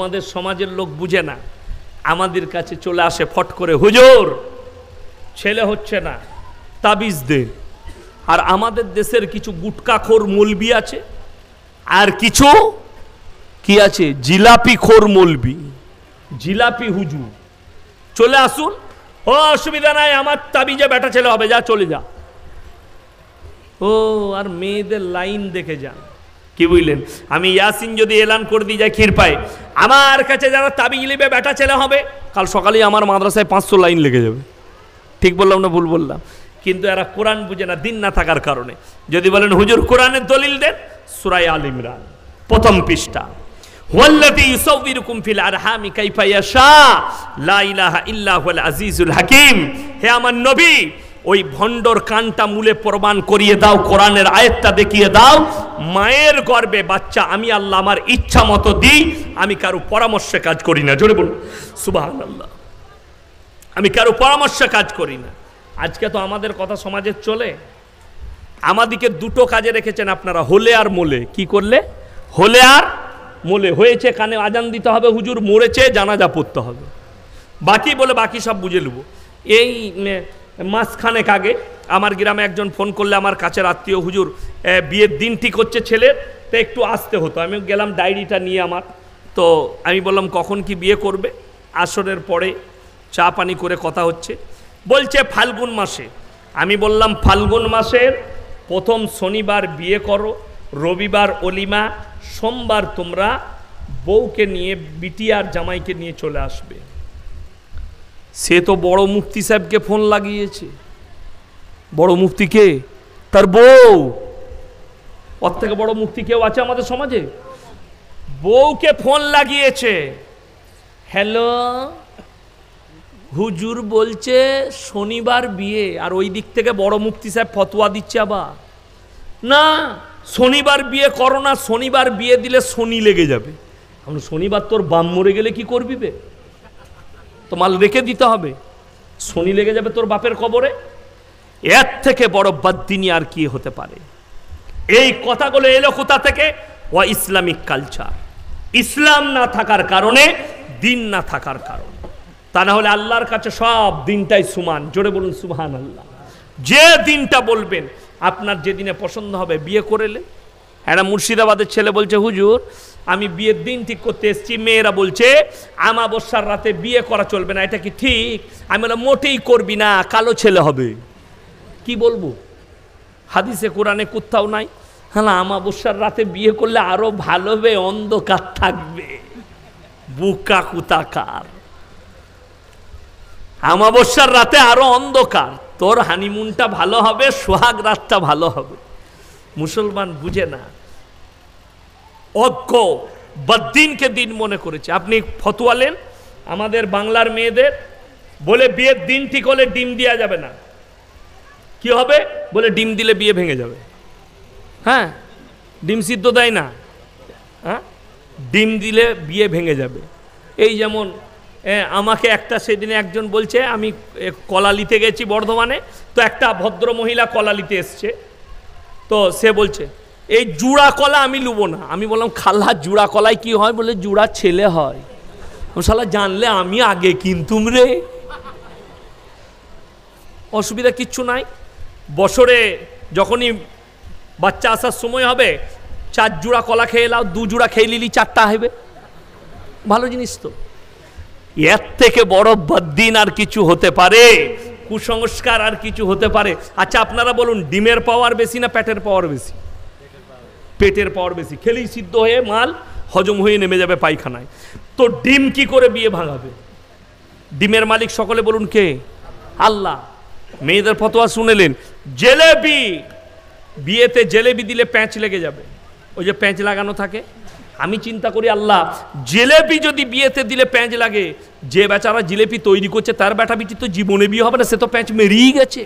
আমাদের সমাজের লোক বুঝে না আমাদের কাছে চলে আসে ফট করে হুজুর ছেলে হচ্ছে না তাবিজ দে আর আমাদের দেশের কিছু গুটকাখোর মলবি আছে আর কিছু কি আছে জিলাপি খোর মলবি জিলাপি হুজুর চলে আসুন ও অসুবিধা নাই আমার তাবিজে বেটা ছেলে হবে যা চলে যা ও আর মেয়েদের লাইন দেখে যান কি বুঝলেন আমি ইয়াসিন যদি এলান করে দিই যাই ক্ষীর পায় আমার কাছে যারা তাবি লিবে বেটা ছেলে হবে কাল সকালেই আমার মাদ্রাসায় পাঁচশো লাইন লেগে যাবে ঠিক বললাম না ভুল বললাম কিন্তু এরা কোরআন বুঝে না দিন না থাকার কারণে যদি বলেন হুজুর কোরআনের দলিল দেন সুরাই আল ইমরান প্রথম পৃষ্ঠা লা আজিজুল হে আমার নবী ওই ভণ্ডর কানটা মূলে প্রমাণ করিয়ে দাও কোরআনের আয়াতটা দেখিয়ে দাও মায়ের গর্বে বাচ্চা আমি আল্লাহ আমার ইচ্ছা মতো দিই আমি কারো পরামর্শে কাজ করি না জোরে বলুন সুবাহ আল্লাহ আমি কারো পরামর্শে কাজ করি না আজকে তো আমাদের কথা সমাজের চলে আমাদিকে দুটো কাজে রেখেছেন আপনারা হলে আর মোলে কি করলে হলে আর মোলে হয়েছে কানে আজান দিতে হবে হুজুর মরেছে জানাজা পড়তে হবে বাকি বলে বাকি সব বুঝে নেব এই মাসখানেক আগে আমার গ্রামে একজন ফোন করলে আমার কাছের আত্মীয় হুজুর বিয়ের দিন ঠিক হচ্ছে ছেলের তো একটু আসতে হতো আমি গেলাম ডায়েরিটা নিয়ে আমার তো আমি বললাম কখন কি বিয়ে করবে আসরের পরে চা পানি করে কথা হচ্ছে বলছে ফাল্গুন মাসে আমি বললাম ফাল্গুন মাসের প্রথম শনিবার বিয়ে করো রবিবার অলিমা সোমবার তোমরা বউকে নিয়ে বিটিয়ার জামাইকে নিয়ে চলে আসবে সে তো বড় মুফতি সাহেবকে ফোন লাগিয়েছে বড় মুফতি কে তার বউ ওর থেকে বড় মুফতি কেউ আছে আমাদের সমাজে বউকে ফোন লাগিয়েছে হ্যালো হুজুর বলছে শনিবার বিয়ে আর ওই দিক থেকে বড় মুফতি সাহেব ফতোয়া দিচ্ছে আবার না শনিবার বিয়ে করো না শনিবার বিয়ে দিলে শনি লেগে যাবে আমরা শনিবার তোর বাম মরে গেলে কি করবি বে তো মাল রেখে দিতে হবে শনি লেগে যাবে তোর বাপের কবরে এর থেকে বড় বাদ্দিনি আর কি হতে পারে এই কথাগুলো এলো কোথা থেকে ওয়া ইসলামিক কালচার ইসলাম না থাকার কারণে দিন না থাকার কারণে তা না হলে আল্লাহর কাছে সব দিনটাই সুমান জোরে বলুন সুহান আল্লাহ যে দিনটা বলবেন আপনার যেদিনে পছন্দ হবে বিয়ে করেলে একটা মুর্শিদাবাদের ছেলে বলছে হুজুর আমি বিয়ের দিন ঠিক করতে এসেছি মেয়েরা বলছে আমাবস্যার রাতে বিয়ে করা চলবে না এটা কি ঠিক আমি বললাম মোটেই করবি না কালো ছেলে হবে কি বলবো হাদিসে কোরআনে কোথাও নাই হ্যাঁ আমাবস্যার রাতে বিয়ে করলে আরও হবে অন্ধকার থাকবে বুকা কুতাকার আমাবস্যার রাতে আরও অন্ধকার তোর হানিমুনটা ভালো হবে সোহাগ রাতটা ভালো হবে মুসলমান বুঝে না অজ্ঞ বদ্দিনকে দিন মনে করেছে আপনি ফতোয়ালেন আমাদের বাংলার মেয়েদের বলে বিয়ের দিন ঠিক হলে ডিম দেওয়া যাবে না কি হবে বলে ডিম দিলে বিয়ে ভেঙে যাবে হ্যাঁ ডিম সিদ্ধ দেয় না হ্যাঁ ডিম দিলে বিয়ে ভেঙে যাবে এই যেমন আমাকে একটা সেদিনে একজন বলছে আমি কলা গেছি বর্ধমানে তো একটা ভদ্র মহিলা কলা এসছে তো সে বলছে এই জুড়া কলা আমি লুবো না আমি বললাম খালা জুড়া কলায় কি হয় বলে জুড়া ছেলে হয় শালা জানলে আমি আগে কিনতুম রে অসুবিধা কিচ্ছু নাই বছরে যখনই বাচ্চা আসার সময় হবে চার জোড়া কলা খেয়ে এলাও দু জোড়া খেয়ে নিলি চারটা হবে ভালো জিনিস তো এর থেকে বড় বদিন আর কিছু হতে পারে কুসংস্কার আর কিছু হতে পারে আচ্ছা আপনারা বলুন ডিমের পাওয়ার বেশি না প্যাটের পাওয়ার বেশি পেটের পাওয়ার বেশি খেলেই সিদ্ধ হয়ে মাল হজম হয়ে নেমে যাবে পায়খানায় তো ডিম কি করে বিয়ে ভাঙাবে ডিমের মালিক সকলে বলুন কে আল্লাহ মেয়েদের ফতোয়া শুনেলেন জেলেবি বিয়েতে জেলেবি দিলে প্যাঁচ লেগে যাবে ওই যে প্যাঁচ লাগানো থাকে আমি চিন্তা করি আল্লাহ জিলেপি যদি বিয়েতে দিলে প্যাঁচ লাগে যে বেচারা জিলেপি তৈরি করছে তার বেটা বিটি তো জীবনে বিয়ে হবে না সে তো প্যাঁচ মেরিয়ে গেছে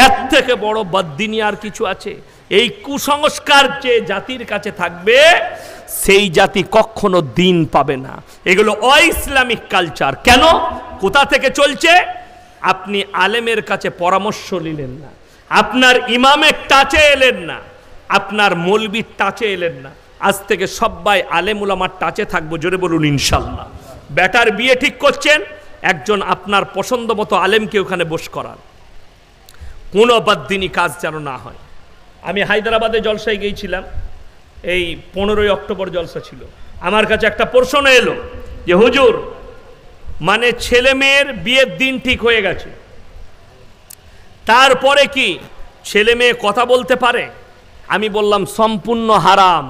এর থেকে বড় বাদ্দিনী আর কিছু আছে এই কুসংস্কার যে জাতির কাছে থাকবে সেই জাতি কখনো দিন পাবে না এগুলো অইসলামিক কালচার কেন কোথা থেকে চলছে আপনি আলেমের কাছে পরামর্শ নিলেন না আপনার ইমামের টাচে এলেন না আপনার মলবির টাচে এলেন না আজ থেকে সবাই উলামার টাচে থাকবো জোরে বলুন ইনশাল্লাহ ব্যাটার বিয়ে ঠিক করছেন একজন আপনার পছন্দ মতো আলেমকে ওখানে বস করান কোনো দিনই কাজ যেন না হয় আমি হায়দ্রাবাদে জলসায় গিয়েছিলাম এই পনেরোই অক্টোবর জলসা ছিল আমার কাছে একটা প্রশ্ন এলো যে হুজুর মানে ছেলে মেয়ের বিয়ের দিন ঠিক হয়ে গেছে তারপরে কি ছেলে মেয়ে কথা বলতে পারে আমি বললাম সম্পূর্ণ হারাম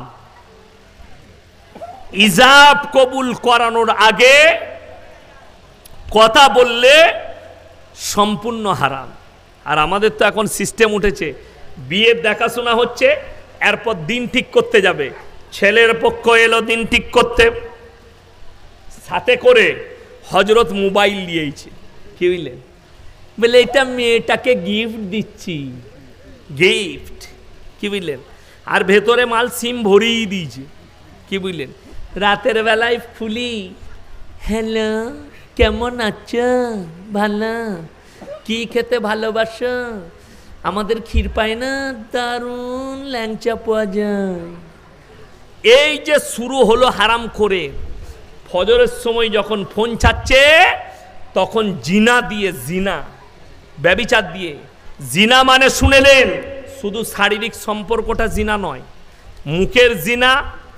ইজাব কবুল করানোর আগে কথা বললে সম্পূর্ণ হারাম আর আমাদের তো এখন সিস্টেম উঠেছে বিয়ের দেখাশোনা হচ্ছে এরপর দিন ঠিক করতে যাবে ছেলের পক্ষ এলো দিন ঠিক করতে সাথে করে হজরত মোবাইল দিয়েছে কি বুঝলেন বলে এটা মেয়েটাকে গিফট দিচ্ছি গিফট কি বুঝলেন আর ভেতরে মাল সিম ভরিয়ে দিয়েছে কি বুঝলেন রাতের বেলায় ফুলি হ্যালো কেমন আছো ভালো কি খেতে ভালোবাস আমাদের ক্ষীর পায় না দারুণ ল্যাংচা পাওয়া যায় এই যে শুরু হলো হারাম করে ফজরের সময় যখন ফোন ছাড়ছে তখন জিনা দিয়ে জিনা ব্যবিচার দিয়ে জিনা মানে শুনেলেন শুধু শারীরিক সম্পর্কটা জিনা নয় মুখের জিনা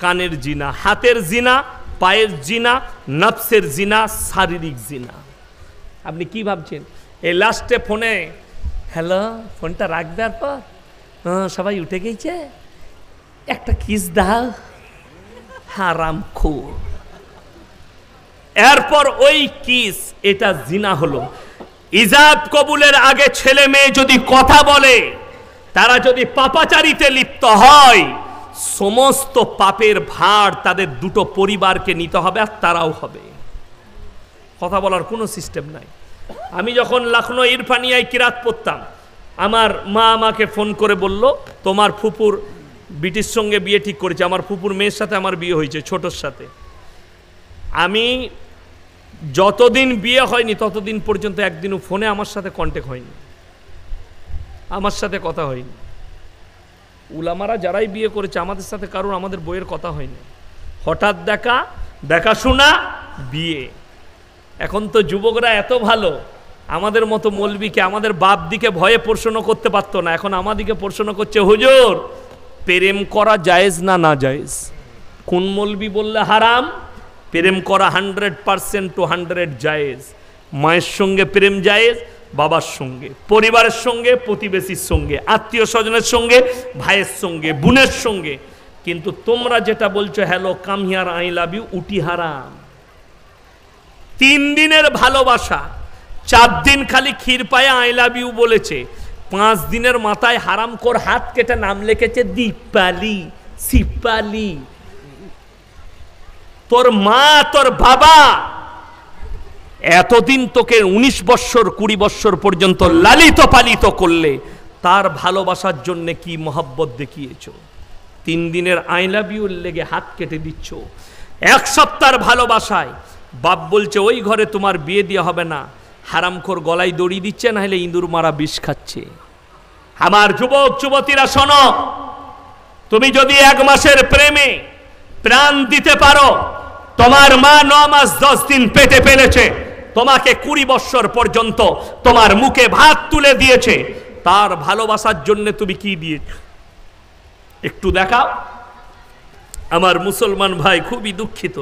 কানের জিনা হাতের জিনা পায়ের জিনা নফসের জিনা শারীরিক জিনা আপনি কি ভাবছেন এই লাস্টে ফোনে হ্যালো ফোনটা দেওয়ার পর সবাই উঠে গেছে একটা কিস দাও হারাম খুর এরপর ওই কিস এটা জিনা হলো ইজাব কবুলের আগে ছেলে মেয়ে যদি কথা বলে তারা যদি পাপাচারিতে লিপ্ত হয় সমস্ত পাপের ভার তাদের দুটো পরিবারকে নিতে হবে আর তারাও হবে কথা বলার কোনো সিস্টেম নাই আমি যখন লখনৌ ইরফানিয়ায় কিরাত পড়তাম আমার মা আমাকে ফোন করে বলল তোমার ফুপুর ব্রিটিশ সঙ্গে বিয়ে ঠিক করেছে আমার ফুপুর মেয়ের সাথে আমার বিয়ে হয়েছে ছোটোর সাথে আমি যতদিন বিয়ে হয়নি ততদিন পর্যন্ত একদিনও ফোনে আমার সাথে কন্ট্যাক্ট হয়নি আমার সাথে কথা হয়নি উলামারা যারাই বিয়ে করেছে আমাদের সাথে কারণ আমাদের বইয়ের কথা হয়নি হঠাৎ দেখা দেখাশোনা বিয়ে এখন তো যুবকরা এত ভালো আমাদের মতো মলবিকে আমাদের বাপ দিকে ভয়ে প্রশ্ন করতে পারতো না এখন আমাদিকে প্রশ্ন করছে হুজুর প্রেম করা জায়েজ না না জায়েজ কোন মলবি বললে হারাম প্রেম করা হান্ড্রেড পারসেন্ট টু হান্ড্রেড জায়েজ মায়ের সঙ্গে প্রেম জায়েজ বাবার সঙ্গে পরিবারের সঙ্গে প্রতিবেশীর সঙ্গে আত্মীয় স্বজনের সঙ্গে ভাইয়ের সঙ্গে বোনের সঙ্গে কিন্তু তোমরা যেটা বলছো hello come here I love you উটি হারাম তিন দিনের ভালোবাসা চার দিন খালি ক্ষীর পায়ে আই লাভ ইউ বলেছে পাঁচ দিনের মাথায় হারাম কর হাত কেটে নাম লিখেছে দীপালি সিপালি তোর মা তোর বাবা এতদিন তোকে উনিশ বৎসর কুড়ি বৎসর পর্যন্ত লালিত পালিত করলে তার ভালোবাসার জন্য কি মহাব্বত দেখিয়েছ তিন দিনের আই লাভ ইউর লেগে হাত কেটে দিচ্ছ এক সপ্তাহের ভালোবাসায় বাপ বলছে ওই ঘরে তোমার বিয়ে দেওয়া হবে না হারামখোর গলায় দড়ি দিচ্ছে না হলে ইঁদুর মারা বিষ খাচ্ছে আমার যুবক যুবতীরা শোনো তুমি যদি এক মাসের প্রেমে প্রাণ দিতে পারো তোমার মা ন মাস দশ দিন পেটে ফেলেছে তোমাকে কুড়ি বৎসর পর্যন্ত তোমার মুখে ভাত তুলে দিয়েছে তার ভালোবাসার জন্য তুমি কি দিয়ে একটু দেখাও আমার মুসলমান ভাই খুবই দুঃখিত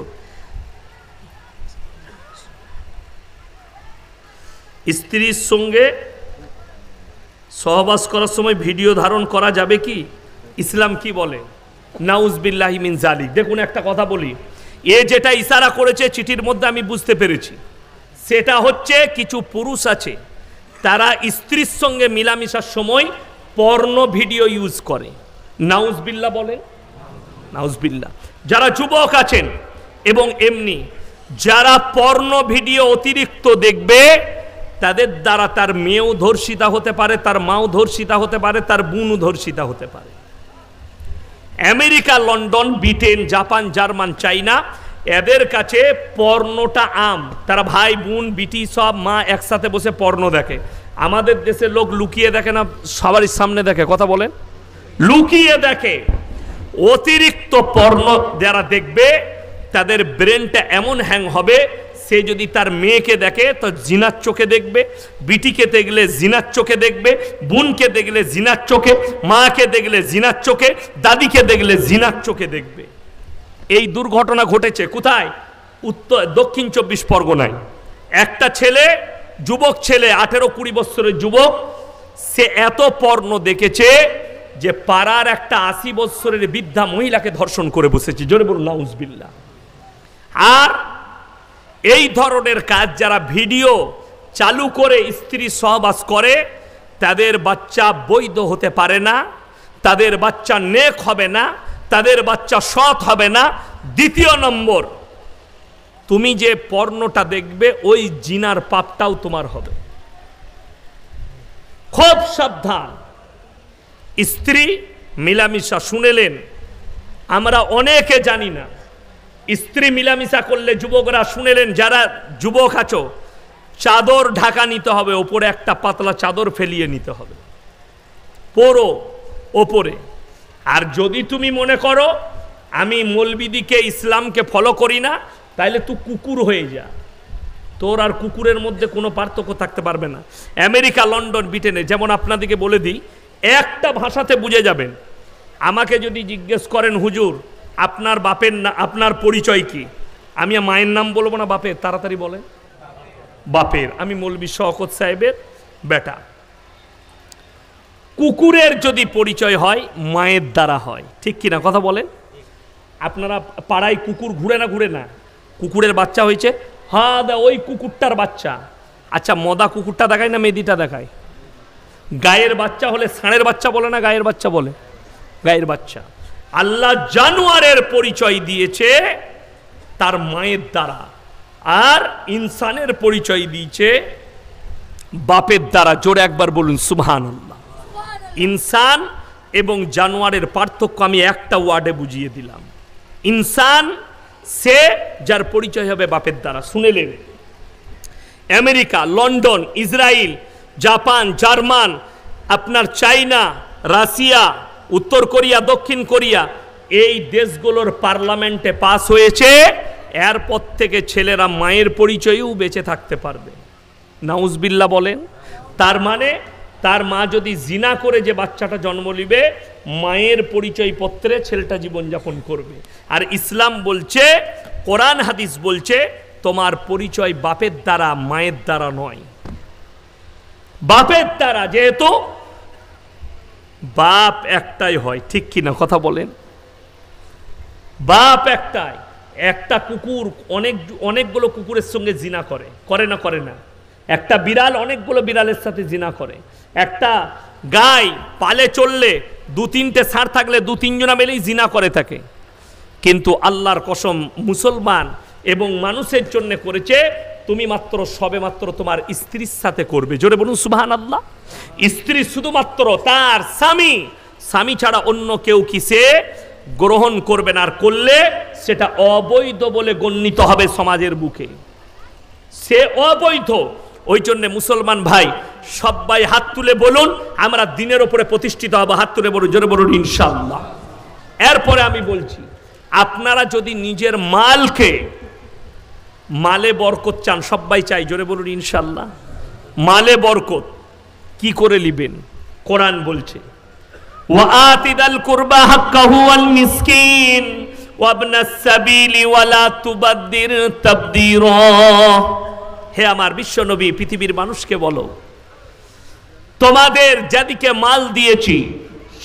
স্ত্রীর সঙ্গে সহবাস করার সময় ভিডিও ধারণ করা যাবে কি ইসলাম কি বলে নাউজবিল্লাহ মিন জালিক দেখুন একটা কথা বলি এ যেটা ইশারা করেছে চিঠির মধ্যে আমি বুঝতে পেরেছি সেটা হচ্ছে কিছু পুরুষ আছে তারা স্ত্রীর সঙ্গে মিলামিশার সময় পর্ণ ভিডিও ইউজ করে নাউজবিল্লা বলে নাউজবিল্লা যারা যুবক আছেন এবং এমনি যারা পর্ণ ভিডিও অতিরিক্ত দেখবে তাদের দ্বারা তার মেয়েও ধর্ষিতা হতে পারে তার মাও ধর্ষিতা হতে পারে তার বোনও ধর্ষিতা হতে পারে America London Britain Japan German China এদের কাছে পর্ণটা আম তারা ভাই বোন বিটি সব মা একসাথে বসে পর্ণ দেখে আমাদের দেশের লোক লুকিয়ে দেখে না সবার সামনে দেখে কথা বলেন লুকিয়ে দেখে অতিরিক্ত পর্ণ যারা দেখবে তাদের ব্রেনটা এমন হ্যাং হবে সে যদি তার মেয়েকে দেখে তো জিনার চোখে দেখবে বিটিকে দেখলে জিনার চোখে দেখবে বোনকে দেখলে জিনার চোখে মাকে দেখলে জিনার চোখে দাদিকে দেখলে জিনার চোখে দেখবে এই দুর্ঘটনা ঘটেছে কোথায় উত্তর দক্ষিণ চব্বিশ পরগনায় একটা ছেলে যুবক ছেলে আঠেরো কুড়ি বছরের যুবক সে এত পর্ণ দেখেছে যে পাড়ার একটা আশি বৎসরের বৃদ্ধা মহিলাকে ধর্ষণ করে বসেছে জোরে বলুন লাউজবিল্লা আর এই ধরনের কাজ যারা ভিডিও চালু করে স্ত্রী সহবাস করে তাদের বাচ্চা বৈধ হতে পারে না তাদের বাচ্চা নেক হবে না তাদের বাচ্চা সৎ হবে না দ্বিতীয় নম্বর তুমি যে পর্ণটা দেখবে ওই জিনার পাপটাও তোমার হবে খুব সাবধান স্ত্রী মিলামিশা শুনেলেন আমরা অনেকে জানি না স্ত্রী মিলামিশা করলে যুবকরা শুনেলেন যারা যুবক আছো চাদর ঢাকা নিতে হবে ওপরে একটা পাতলা চাদর ফেলিয়ে নিতে হবে পরো ওপরে আর যদি তুমি মনে করো আমি মলবিদিকে ইসলামকে ফলো করি না তাহলে তুই কুকুর হয়ে যা তোর আর কুকুরের মধ্যে কোনো পার্থক্য থাকতে পারবে না আমেরিকা লন্ডন ব্রিটেনে যেমন আপনাদেরকে বলে দিই একটা ভাষাতে বুঝে যাবেন আমাকে যদি জিজ্ঞেস করেন হুজুর আপনার বাপের না আপনার পরিচয় কি আমি মায়ের নাম বলবো না বাপের তাড়াতাড়ি বলে বাপের আমি বিশ্ব অকত সাহেবের বেটা কুকুরের যদি পরিচয় হয় মায়ের দ্বারা হয় ঠিক কি না কথা বলেন আপনারা পাড়ায় কুকুর ঘুরে না ঘুরে না কুকুরের বাচ্চা হয়েছে হ্যাঁ দা ওই কুকুরটার বাচ্চা আচ্ছা মদা কুকুরটা দেখায় না মেদিটা দেখায় গায়ের বাচ্চা হলে ষাঁড়ের বাচ্চা বলে না গায়ের বাচ্চা বলে গায়ের বাচ্চা আল্লাহ জানোয়ারের পরিচয় দিয়েছে তার মায়ের দ্বারা আর ইনসানের পরিচয় দিয়েছে বাপের দ্বারা জোরে একবার বলুন সুবহান ইনসান এবং জানোয়ারের পার্থক্য আমি একটা ওয়ার্ডে বুঝিয়ে দিলাম ইনসান সে যার পরিচয় হবে বাপের দ্বারা শুনে নেবে America London Israel Japan German আপনার চাইনা রাশিয়া উত্তর কোরিয়া দক্ষিণ কোরিয়া এই দেশগুলোর পার্লামেন্টে পাস হয়েছে এরপর থেকে ছেলেরা মায়ের পরিচয়েও বেঁচে থাকতে পারবে নাউজবিল্লা বলেন তার মানে তার মা যদি জিনা করে যে বাচ্চাটা জন্ম নিবে মায়ের পরিচয় পত্রে ছেলেটা জীবনযাপন করবে আর ইসলাম বলছে কোরআন হাদিস বলছে তোমার পরিচয় বাপের দ্বারা মায়ের দ্বারা নয় বাপের দ্বারা যেহেতু বাপ একটাই হয় ঠিক কি না কথা বলেন বাপ একটাই একটা কুকুর অনেক অনেকগুলো কুকুরের সঙ্গে জিনা করে করে না করে না একটা বিড়াল অনেকগুলো বিড়ালের সাথে জিনা করে একটা গাই পালে চললে দু তিনটে সার থাকলে দু তিনজনা মিলেই জিনা করে থাকে কিন্তু আল্লাহর কসম মুসলমান এবং মানুষের জন্য করেছে তুমি মাত্র সবে মাত্র তোমার স্ত্রীর সাথে করবে জোরে বলুন সুবাহান আল্লাহ স্ত্রী শুধুমাত্র তার স্বামী স্বামী ছাড়া অন্য কেউ কিসে গ্রহণ করবে না আর করলে সেটা অবৈধ বলে গণ্যিত হবে সমাজের বুকে সে অবৈধ ওই জন্য মুসলমান ভাই সবাই হাত তুলে বলুন আমরা দিনের ওপরে প্রতিষ্ঠিত হবো হাত তুলে বলুন জোরে বলুন ইনশাল্লাহ এরপরে আমি বলছি আপনারা যদি নিজের মালকে মালে বরকত চান সবাই চাই জোরে বলুন ইনশাল্লাহ মালে বরকত কি করে লিবেন কোরআন বলছে ওয়াতিদাল কুরবা হাক্কাহু আল মিসকিন ওয়াবনাস সাবিলি ওয়ালা তুবাদ্দির তাবদীরা হে আমার বিশ্বনবী পৃথিবীর মানুষকে বলো তোমাদের যাদিকে মাল দিয়েছি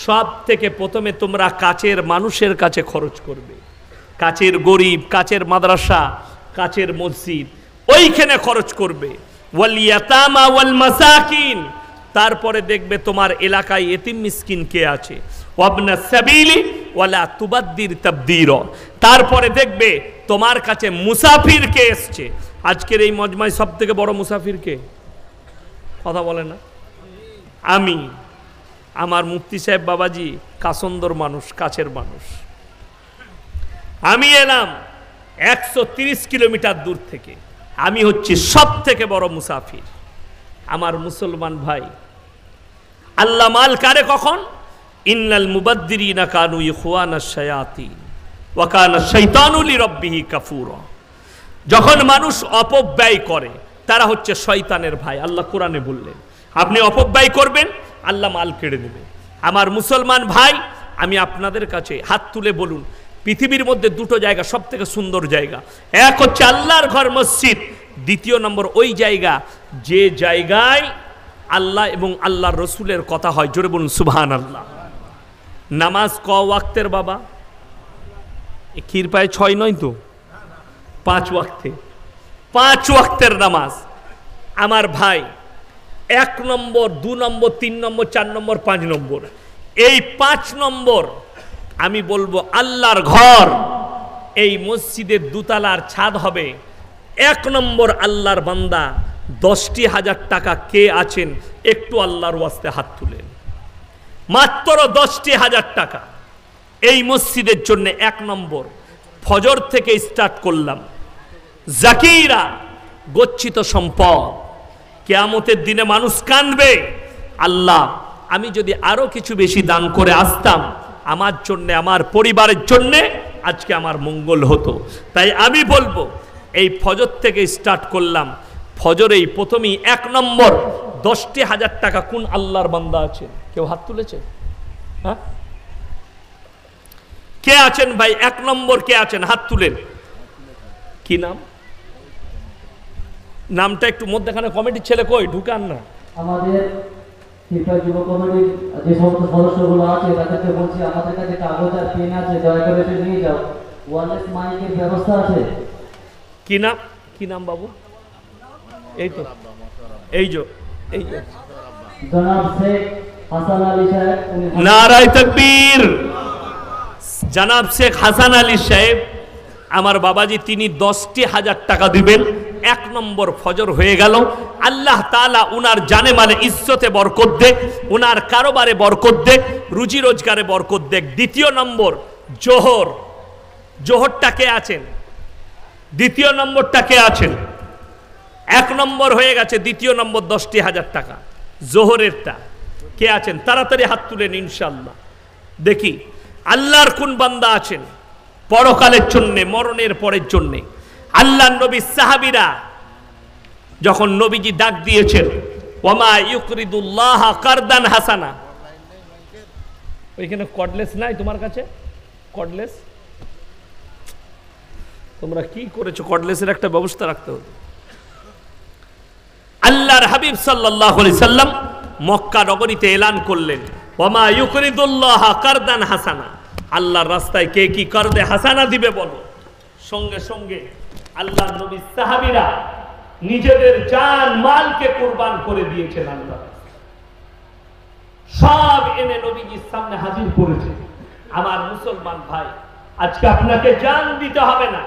সব থেকে প্রথমে তোমরা কাছের মানুষের কাছে খরচ করবে কাছের গরিব কাছের মাদ্রাসা কাছের মসজিদ ওইখানে খরচ করবে ওয়াল মাসাকিন তারপরে দেখবে তোমার এলাকায় এতিম মিসকিন কে আছে ওয়াবনা সাবিলি ওয়ালা তুবাদ্দির তাবদির তারপরে দেখবে তোমার কাছে মুসাফির কে এসছে আজকের এই মজমায় সব থেকে বড় মুসাফির কে কথা বলে না আমি আমার মুফতি সাহেব বাবাজি কাসন্দর মানুষ কাছের মানুষ আমি এলাম একশো কিলোমিটার দূর থেকে আমি হচ্ছি সব থেকে বড় মুসাফির আমার মুসলমান ভাই আল্লাহ মাল কারে কখন ইন্নাল মুবাদ্দিরিনা কানু ইয়ানা সায়াতি ওয়াকানা শৈতানুলি রব্বিহি কাফুর যখন মানুষ অপব্যয় করে তারা হচ্ছে শয়তানের ভাই আল্লাহ কোরআনে বললেন আপনি অপব্যয় করবেন আল্লাহ মাল কেড়ে নেবে আমার মুসলমান ভাই আমি আপনাদের কাছে হাত তুলে বলুন পৃথিবীর মধ্যে দুটো জায়গা সব থেকে সুন্দর জায়গা এক হচ্ছে আল্লাহর ঘর মসজিদ দ্বিতীয় নম্বর ওই জায়গা যে জায়গায় আল্লাহ এবং আল্লাহর রসুলের কথা হয় জোরে বলুন সুবহান আল্লাহ নামাজ ক ওয়াক্তের বাবা ক্ষীর পায়ে ছয় নয় তো পাঁচ ওয়াক্তে পাঁচ ওয়াক্তের নামাজ আমার ভাই এক নম্বর দু নম্বর তিন নম্বর চার নম্বর পাঁচ নম্বর এই পাঁচ নম্বর আমি বলবো আল্লাহর ঘর এই মসজিদের দুতালার ছাদ হবে এক নম্বর আল্লাহর বান্দা দশটি হাজার টাকা কে আছেন একটু আল্লাহর ওয়াস্তে হাত তুলেন মাত্র দশটি হাজার টাকা এই মসজিদের জন্য এক নম্বর ফজর থেকে স্টার্ট করলাম জাকিরা গচ্ছিত সম্পদ কেয়ামতের দিনে মানুষ কান্দবে আল্লাহ আমি যদি আরও কিছু বেশি দান করে আসতাম আমার জন্যে আমার পরিবারের জন্যে আজকে আমার মঙ্গল হতো তাই আমি বলবো এই ফজর থেকে স্টার্ট করলাম ফজরেই প্রথমেই এক নম্বর দশটি হাজার টাকা কোন আল্লাহর বান্দা আছে কেউ হাত তুলেছে হ্যাঁ কে আছেন ভাই এক নম্বর কে আছেন হাত তুলেন কি নাম নামটা একটু মধ্যখানে কমেডির ছেলে কই ঢুকান না আমাদের শিক্ষা যুব কমিটির যে সমস্ত সদস্যগুলো আছে তাদেরকে বলছি আমাদের কাছে কাগজ আর পেন আছে দয়া করে নিয়ে যাও ওয়ারলেস মাইকের ব্যবস্থা আছে কি নাম কি নাম বাবু এই তো এই যে এই যে জনাব শেখ হাসান আলী সাহেব নারায় তাকবীর জনাব শেখ হাসান আলী সাহেব আমার বাবাজি তিনি দশটি হাজার টাকা দিবেন এক নম্বর ফজর হয়ে গেল আল্লাহ তালা উনার জানে মানে ইজ্জতে বরকত দে উনার কারোবারে বরকত দে রুজি রোজগারে বরকত দেখ দ্বিতীয় নম্বর জোহর জোহরটা কে আছেন দ্বিতীয় নম্বরটা কে আছেন এক নম্বর হয়ে গেছে দ্বিতীয় নম্বর দশটি হাজার টাকা জোহরেরটা কে আছেন তাড়াতাড়ি হাত তুলেন ইনশাল্লাহ দেখি আল্লাহর কোন বান্দা আছেন পরকালের জন্যে মরণের পরের জন্যে আল্লাহ নবী সাহাবিরা যখন নবীজি ডাক দিয়েছেন ওমা ইউক্রিদুল্লাহ কারদান হাসানা ওইখানে কডলেস নাই তোমার কাছে কডলেস তোমরা কি করেছো কডলেসের একটা ব্যবস্থা রাখতে হতো আল্লাহর হাবিব সাল্লাহ সাল্লাম মক্কা নগরীতে এলান করলেন ওমা ইউক্রিদুল্লাহ কারদান হাসানা আল্লাহর রাস্তায় কে কি করদে হাসানা দিবে বলো সঙ্গে সঙ্গে আল্লাহ নবী সাহাবিরা নিজেদের জান মালকে কোরবান করে দিয়েছেন আল্লাহ সব এনে নবীজির সামনে হাজির করেছে আমার মুসলমান ভাই আজকে আপনাকে জান দিতে হবে না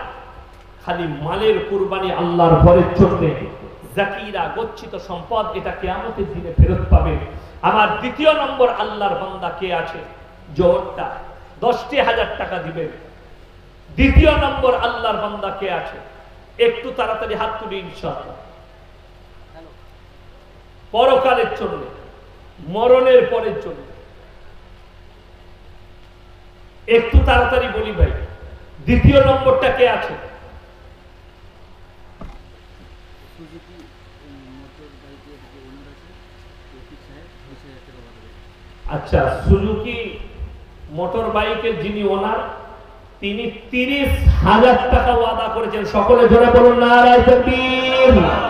খালি মালের কুরবানি আল্লাহর ঘরের জন্য জাকিরা গচ্ছিত সম্পদ এটা কেয়ামতের দিনে ফেরত পাবে আমার দ্বিতীয় নম্বর আল্লাহর বান্দা কে আছে জোরটা দশটি হাজার টাকা দিবেন দ্বিতীয় নম্বর আল্লাহর বান্দা কে আছে একটু তাড়াতাড়ি হাত তুলি পরকালের জন্য মরণের পরের জন্য একটু তাড়াতাড়ি বলি ভাই দ্বিতীয় নম্বরটা কে আছে আচ্ছা সুজুকি মোটর বাইকের যিনি ওনার তিনি তিরিশ হাজার টাকা ওয়াদা করেছেন সকলে ধরে বলুন নারায় তকবীর